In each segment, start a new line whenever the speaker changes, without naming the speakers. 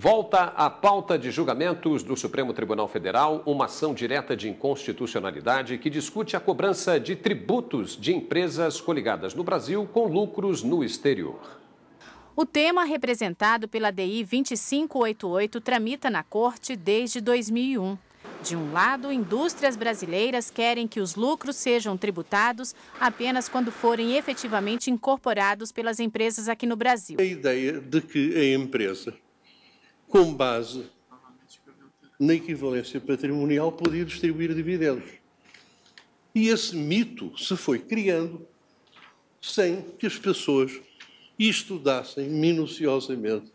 Volta à pauta de julgamentos do Supremo Tribunal Federal, uma ação direta de inconstitucionalidade que discute a cobrança de tributos de empresas coligadas no Brasil com lucros no exterior.
O tema representado pela DI 2588 tramita na Corte desde 2001. De um lado, indústrias brasileiras querem que os lucros sejam tributados apenas quando forem efetivamente incorporados pelas empresas aqui no Brasil.
A ideia de que a empresa com base na equivalência patrimonial, podia distribuir dividendos. E esse mito se foi criando sem que as pessoas estudassem minuciosamente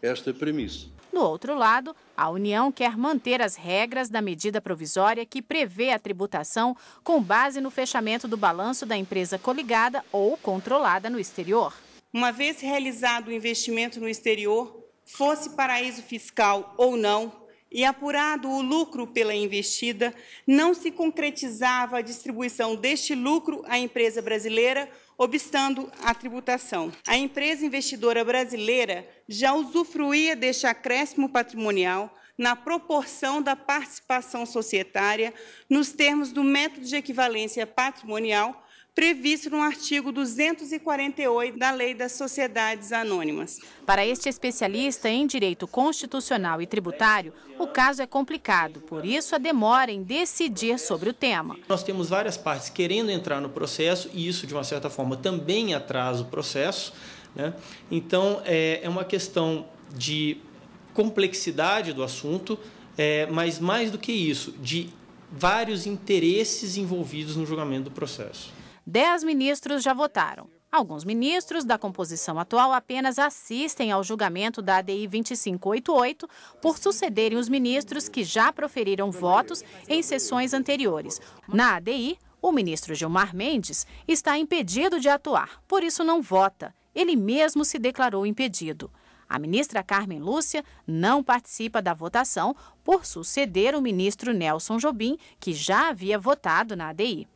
esta premissa.
Do outro lado, a União quer manter as regras da medida provisória que prevê a tributação com base no fechamento do balanço da empresa coligada ou controlada no exterior. Uma vez realizado o investimento no exterior, fosse paraíso fiscal ou não, e apurado o lucro pela investida, não se concretizava a distribuição deste lucro à empresa brasileira, obstando a tributação. A empresa investidora brasileira já usufruía deste acréscimo patrimonial na proporção da participação societária nos termos do método de equivalência patrimonial previsto no artigo 248 da Lei das Sociedades Anônimas. Para este especialista em direito constitucional e tributário, o caso é complicado, por isso a demora em decidir sobre o tema.
Nós temos várias partes querendo entrar no processo e isso, de uma certa forma, também atrasa o processo. Né? Então, é, é uma questão de complexidade do assunto, é, mas mais do que isso, de vários interesses envolvidos no julgamento do processo.
Dez ministros já votaram. Alguns ministros da composição atual apenas assistem ao julgamento da ADI 2588 por sucederem os ministros que já proferiram votos em sessões anteriores. Na ADI, o ministro Gilmar Mendes está impedido de atuar, por isso não vota. Ele mesmo se declarou impedido. A ministra Carmen Lúcia não participa da votação por suceder o ministro Nelson Jobim, que já havia votado na ADI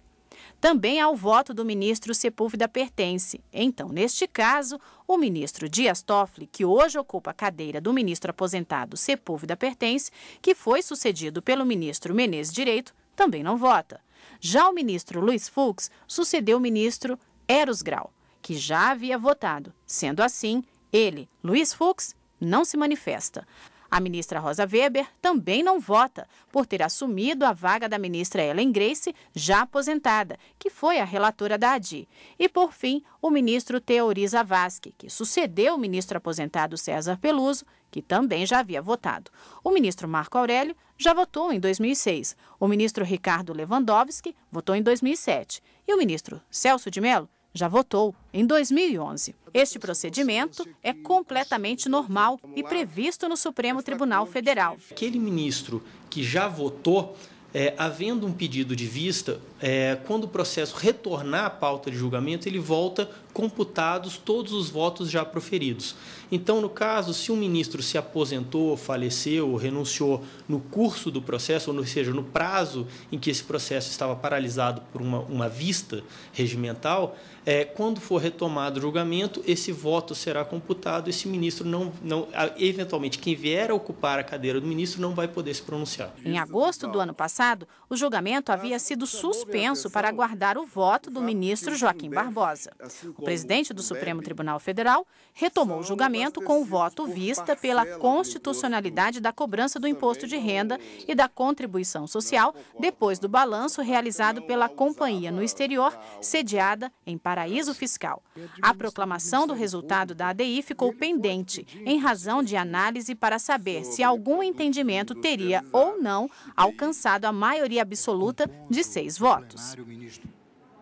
também ao voto do ministro Sepúlveda pertence. Então, neste caso, o ministro Dias Toffoli, que hoje ocupa a cadeira do ministro aposentado Sepúlveda pertence, que foi sucedido pelo ministro Menezes Direito, também não vota. Já o ministro Luiz Fux sucedeu o ministro Eros Grau, que já havia votado. Sendo assim, ele, Luiz Fux, não se manifesta. A ministra Rosa Weber também não vota, por ter assumido a vaga da ministra Ellen Grace, já aposentada, que foi a relatora da ADI. E, por fim, o ministro Teoriza Vasque, que sucedeu o ministro aposentado César Peluso, que também já havia votado. O ministro Marco Aurélio já votou em 2006. O ministro Ricardo Lewandowski votou em 2007. E o ministro Celso de Mello já votou em 2011. Este procedimento é completamente normal e previsto no Supremo Tribunal Federal.
Aquele ministro que já votou, é, havendo um pedido de vista, é, quando o processo retornar à pauta de julgamento, ele volta computados todos os votos já proferidos. Então, no caso, se um ministro se aposentou, faleceu, renunciou no curso do processo, ou seja, no prazo em que esse processo estava paralisado por uma, uma vista regimental, é, quando for retomado o julgamento, esse voto será computado, e esse ministro não, não, eventualmente, quem vier a ocupar a cadeira do ministro não vai poder se pronunciar.
Em agosto do ano passado, o julgamento havia sido suspenso para aguardar o voto do ministro Joaquim Barbosa. O presidente do Supremo Tribunal Federal retomou o julgamento com voto vista pela constitucionalidade da cobrança do imposto de renda e da contribuição social depois do balanço realizado pela companhia no exterior, sediada em paraíso fiscal. É a proclamação do resultado da ADI ficou pendente em razão de análise para saber se algum entendimento teria ou não alcançado a maioria absoluta de seis votos.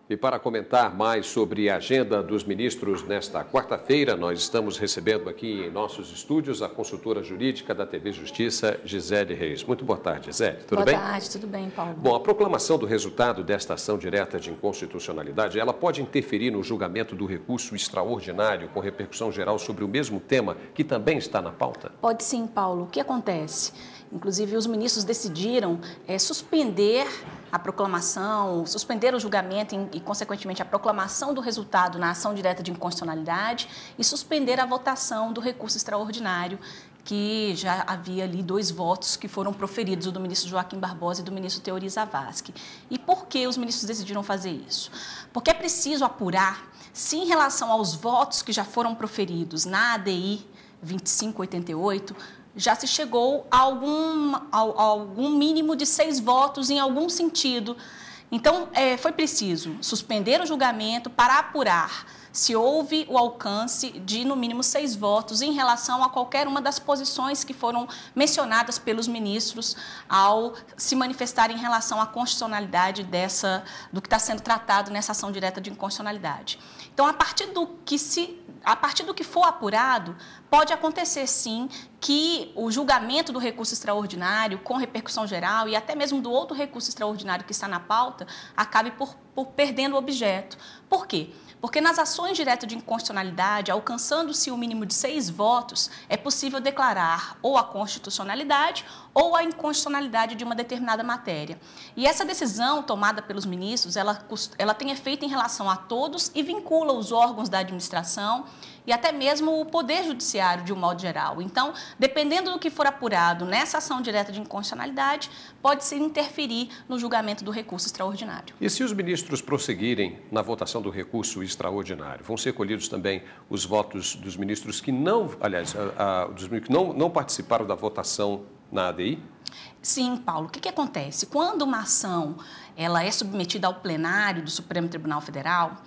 E para comentar mais sobre a agenda dos ministros nesta quarta-feira, nós estamos recebendo aqui em nossos estúdios a consultora jurídica da TV Justiça, Gisele Reis. Muito boa tarde, Gisele. Tudo boa bem? Boa
tarde, tudo bem, Paulo. Bom,
a proclamação do resultado desta ação direta de inconstitucionalidade, ela pode interferir no julgamento do recurso extraordinário com repercussão geral sobre o mesmo tema que também está na pauta?
Pode sim, Paulo. O que acontece? Inclusive, os ministros decidiram é, suspender a proclamação, suspender o julgamento e, consequentemente, a proclamação do resultado na ação direta de inconstitucionalidade e suspender a votação do recurso extraordinário, que já havia ali dois votos que foram proferidos, o do ministro Joaquim Barbosa e do ministro Teori Zavascki. E por que os ministros decidiram fazer isso? Porque é preciso apurar se, em relação aos votos que já foram proferidos na ADI 2588, já se chegou a algum, a, a algum mínimo de seis votos em algum sentido. Então, é, foi preciso suspender o julgamento para apurar se houve o alcance de, no mínimo, seis votos em relação a qualquer uma das posições que foram mencionadas pelos ministros ao se manifestar em relação à constitucionalidade dessa, do que está sendo tratado nessa ação direta de inconstitucionalidade. Então, a partir do que se a partir do que for apurado, pode acontecer sim que o julgamento do recurso extraordinário, com repercussão geral e até mesmo do outro recurso extraordinário que está na pauta, acabe por por perdendo o objeto. Por quê? Porque nas ações diretas de inconstitucionalidade, alcançando-se o um mínimo de seis votos, é possível declarar ou a constitucionalidade ou a inconstitucionalidade de uma determinada matéria. E essa decisão tomada pelos ministros, ela, ela tem efeito em relação a todos e vincula os órgãos da administração e até mesmo o Poder Judiciário, de um modo geral. Então, dependendo do que for apurado nessa ação direta de inconstitucionalidade, pode-se interferir no julgamento do recurso extraordinário.
E se os ministros prosseguirem na votação do recurso extraordinário, vão ser colhidos também os votos dos ministros que não, aliás, a, a, dos que não, não participaram da votação na ADI? Sim,
Paulo. O que, que acontece? Quando uma ação ela é submetida ao plenário do Supremo Tribunal Federal,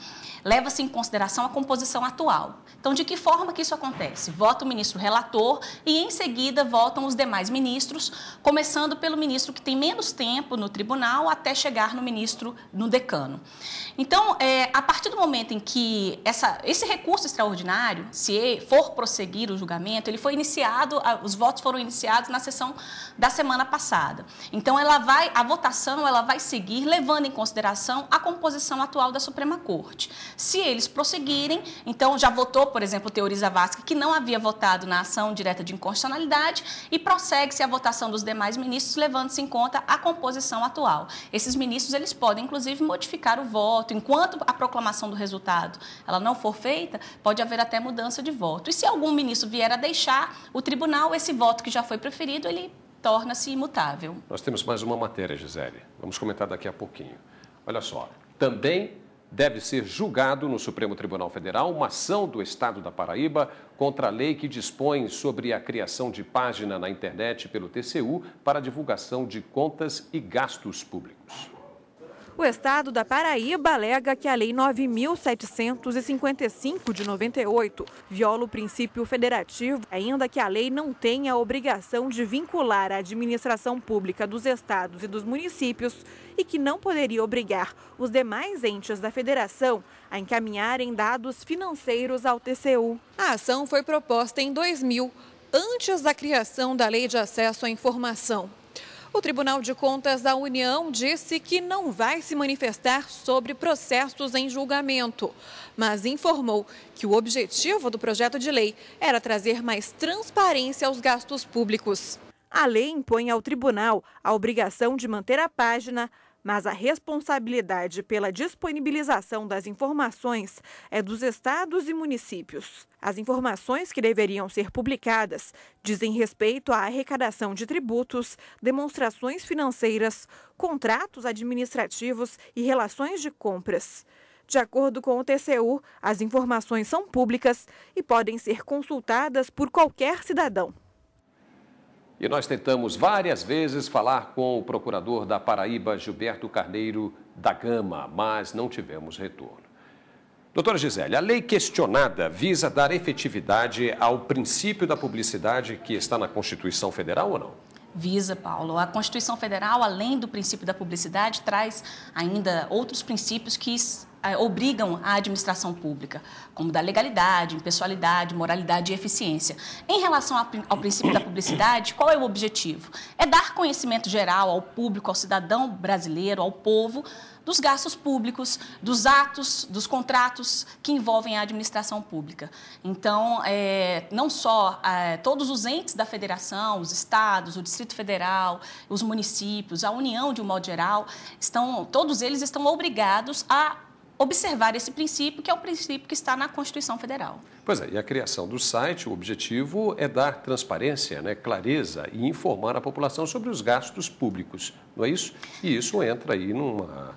leva-se em consideração a composição atual. Então, de que forma que isso acontece? Vota o ministro relator e, em seguida, votam os demais ministros, começando pelo ministro que tem menos tempo no tribunal até chegar no ministro, no decano. Então, é, a partir do momento em que essa, esse recurso extraordinário, se for prosseguir o julgamento, ele foi iniciado, os votos foram iniciados na sessão da semana semana passada. Então ela vai, a votação ela vai seguir levando em consideração a composição atual da Suprema Corte. Se eles prosseguirem, então já votou, por exemplo, Teoriza Vasque, que não havia votado na ação direta de inconstitucionalidade, e prossegue-se a votação dos demais ministros, levando-se em conta a composição atual. Esses ministros eles podem, inclusive, modificar o voto. Enquanto a proclamação do resultado ela não for feita, pode haver até mudança de voto. E se algum ministro vier a deixar o tribunal, esse voto que já foi preferido, ele torna-se imutável.
Nós temos mais uma matéria, Gisele. Vamos comentar daqui a pouquinho. Olha só, também deve ser julgado no Supremo Tribunal Federal uma ação do Estado da Paraíba contra a lei que dispõe sobre a criação de página na internet pelo TCU para divulgação de contas e gastos públicos.
O estado da Paraíba alega que a Lei 9.755 de 98 viola o princípio federativo, ainda que a lei não tenha a obrigação de vincular a administração pública dos estados e dos municípios e que não poderia obrigar os demais entes da federação a encaminharem dados financeiros ao TCU. A ação foi proposta em 2000, antes da criação da Lei de Acesso à Informação. O Tribunal de Contas da União disse que não vai se manifestar sobre processos em julgamento, mas informou que o objetivo do projeto de lei era trazer mais transparência aos gastos públicos. A lei impõe ao tribunal a obrigação de manter a página mas a responsabilidade pela disponibilização das informações é dos estados e municípios. As informações que deveriam ser publicadas dizem respeito à arrecadação de tributos, demonstrações financeiras, contratos administrativos e relações de compras. De acordo com o TCU, as informações são públicas e podem ser consultadas por qualquer cidadão.
E nós tentamos várias vezes falar com o procurador da Paraíba, Gilberto Carneiro da Gama, mas não tivemos retorno. Doutora Gisele, a lei questionada visa dar efetividade ao princípio da publicidade que está na Constituição Federal ou não?
Visa, Paulo. A Constituição Federal, além do princípio da publicidade, traz ainda outros princípios que obrigam a administração pública, como da legalidade, impessoalidade, moralidade e eficiência. Em relação ao princípio da publicidade, qual é o objetivo? É dar conhecimento geral ao público, ao cidadão brasileiro, ao povo, dos gastos públicos, dos atos, dos contratos que envolvem a administração pública. Então, é, não só é, todos os entes da federação, os estados, o Distrito Federal, os municípios, a União de um modo geral, estão, todos eles estão obrigados a observar esse princípio, que é o princípio que está na Constituição Federal.
Pois é, e a criação do site, o objetivo é dar transparência, né, clareza e informar a população sobre os gastos públicos, não é isso? E isso entra aí numa,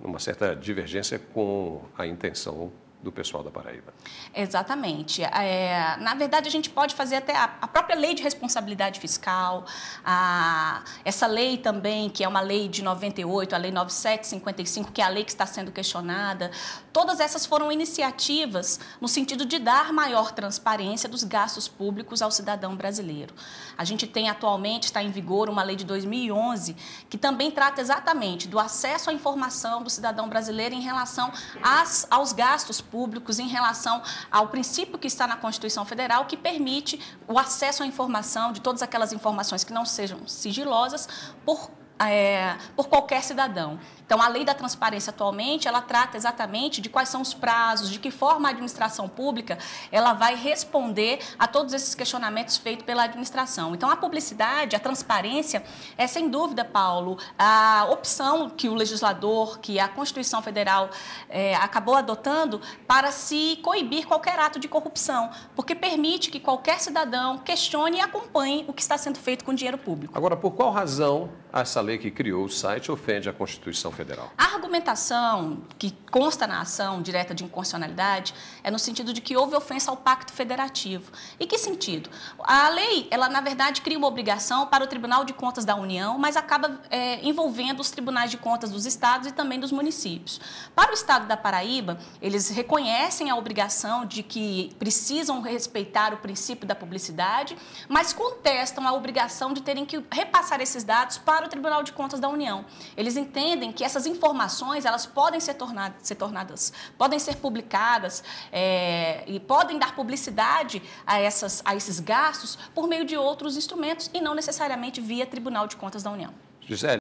numa certa divergência com a intenção do pessoal da Paraíba.
Exatamente. É, na verdade, a gente pode fazer até a, a própria lei de responsabilidade fiscal, a, essa lei também, que é uma lei de 98, a lei 9755, que é a lei que está sendo questionada. Todas essas foram iniciativas no sentido de dar maior transparência dos gastos públicos ao cidadão brasileiro. A gente tem atualmente, está em vigor, uma lei de 2011, que também trata exatamente do acesso à informação do cidadão brasileiro em relação às, aos gastos públicos públicos em relação ao princípio que está na Constituição Federal, que permite o acesso à informação, de todas aquelas informações que não sejam sigilosas, por é, por qualquer cidadão. Então, a lei da transparência atualmente, ela trata exatamente de quais são os prazos, de que forma a administração pública ela vai responder a todos esses questionamentos feitos pela administração. Então, a publicidade, a transparência é sem dúvida, Paulo, a opção que o legislador, que a Constituição Federal é, acabou adotando para se coibir qualquer ato de corrupção, porque permite que qualquer cidadão questione e acompanhe o que está sendo feito com dinheiro
público. Agora, por qual razão essa lei que criou o site ofende a Constituição Federal.
A argumentação que consta na ação direta de inconstitucionalidade é no sentido de que houve ofensa ao Pacto Federativo. E que sentido? A lei, ela na verdade cria uma obrigação para o Tribunal de Contas da União, mas acaba é, envolvendo os Tribunais de Contas dos Estados e também dos municípios. Para o Estado da Paraíba, eles reconhecem a obrigação de que precisam respeitar o princípio da publicidade, mas contestam a obrigação de terem que repassar esses dados para o Tribunal de Contas da União. Eles entendem que que essas informações elas podem ser, tornado, ser tornadas, podem ser publicadas é, e podem dar publicidade a, essas, a esses gastos por meio de outros instrumentos e não necessariamente via Tribunal de Contas da União.
Gisele.